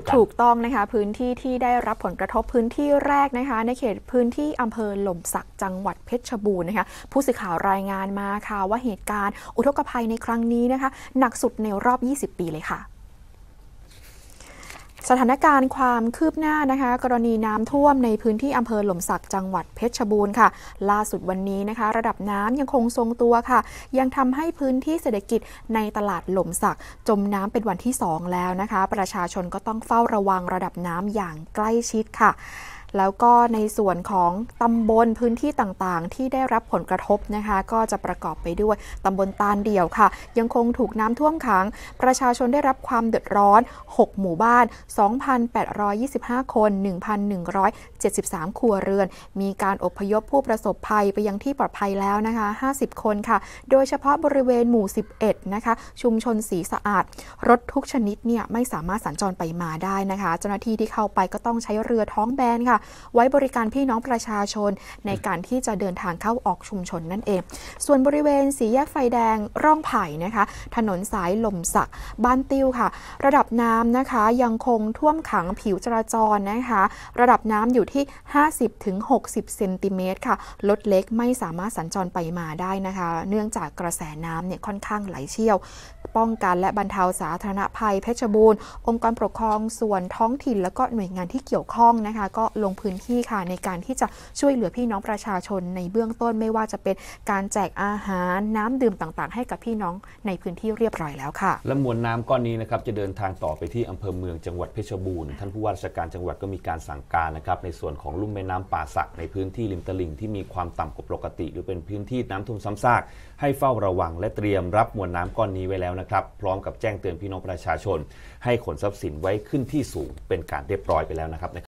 ถูกถูกต้องนะคะพื้นที่ที่ได้รับผลกระทบพื้นที่แรกนะคะ ในเขตพื้นที่อำเภอหล่มสักจังหวัดเพชรบูรณ์นะคะ ผู้สื่อข่าวรายงานมาค่ะว่าเหตุการณ์อุทกภัยในครั้งนี้นะคะ หนักสุดในรอบ 20 ปีเลยค่ะสถานการณ์ความคืบหน้านะคะกรณีน้ำท่วมในพื้นที่อำเภอหล่มสักจังหวัดเพชรบูรณ์ค่ะ ล่าสุดวันนี้นะคะระดับน้ำยังคงทรงตัวค่ะ ยังทำให้พื้นที่เศรษฐกิจในตลาดหล่มสักจมน้ำเป็นวันที่ 2 แล้วนะคะ ประชาชนก็ต้องเฝ้าระวังระดับน้ำอย่างใกล้ชิดค่ะแล้วก็ในส่วนของตำบลพื้นที่ต่างๆ ที่ได้รับผลกระทบนะคะ ก็จะประกอบไปด้วยตำบลตาลเดี่ยวค่ะ ยังคงถูกน้ำท่วมขัง ประชาชนได้รับความเดือดร้อน 6 หมู่บ้าน 2,825 คน 1,173 ครัวเรือน มีการอพยพผู้ประสบภัยไปยังที่ปลอดภัยแล้วนะคะ 50 คนค่ะ โดยเฉพาะบริเวณหมู่ 11 นะคะ ชุมชนสีสะอาด รถทุกชนิดเนี่ยไม่สามารถสัญจรไปมาได้นะคะ เจ้าหน้าที่ที่เข้าไปก็ต้องใช้เรือท้องแบนค่ะไว้บริการพี่น้องประชาชนในการที่จะเดินทางเข้าออกชุมชนนั่นเอง ส่วนบริเวณสีแยกไฟแดงร่องไผ่นะคะ ถนนสายลมสัก บ้านติ้วค่ะ ระดับน้ำนะคะยังคงท่วมขังผิวจราจรนะคะ ระดับน้ำอยู่ที่ 50-60เซนติเมตรค่ะ รถเล็กไม่สามารถสัญจรไปมาได้นะคะ เนื่องจากกระแสน้ำเนี่ยค่อนข้างไหลเชี่ยว ป้องกันและบรรเทาสาธารณภัย เพชรบูรณ์ องค์กรปกครองส่วนท้องถิ่นและก็หน่วยงานที่เกี่ยวข้องนะคะ ก็ลงงพื้นที่ค่ะในการที่จะช่วยเหลือพี่น้องประชาชน ในเบื้องต้นไม่ว่าจะเป็นการแจกอาหารน้ำดื่มต่างๆ ให้กับพี่น้องในพื้นที่เรียบร้อยแล้วค่ะและมวลน้ำก้อนนี้นะครับจะเดินทางต่อไปที่อำเภอเมืองจังหวัดเพชรบูรณ์ท่านผู้ว่าราชการจังหวัดก็มีการสั่งการนะครับในส่วนของลุ่มแม่น้ำป่าสักในพื้นที่ริมตลิ่งที่มีความต่ำกว่าปกติ หรือเป็นพื้นที่น้ำท่วมซ้ำซากให้เฝ้าระวัง และเตรียมรับมวลน้ำก้อนนี้ไว้แล้วนะครับพร้อมกับแจ้งเตือนพี่น้องประชาชน ให้ขนทรัพย์สินไว้ขึ้นที่สูงเป็นการเรียบร้อยไปแล้วนะครับ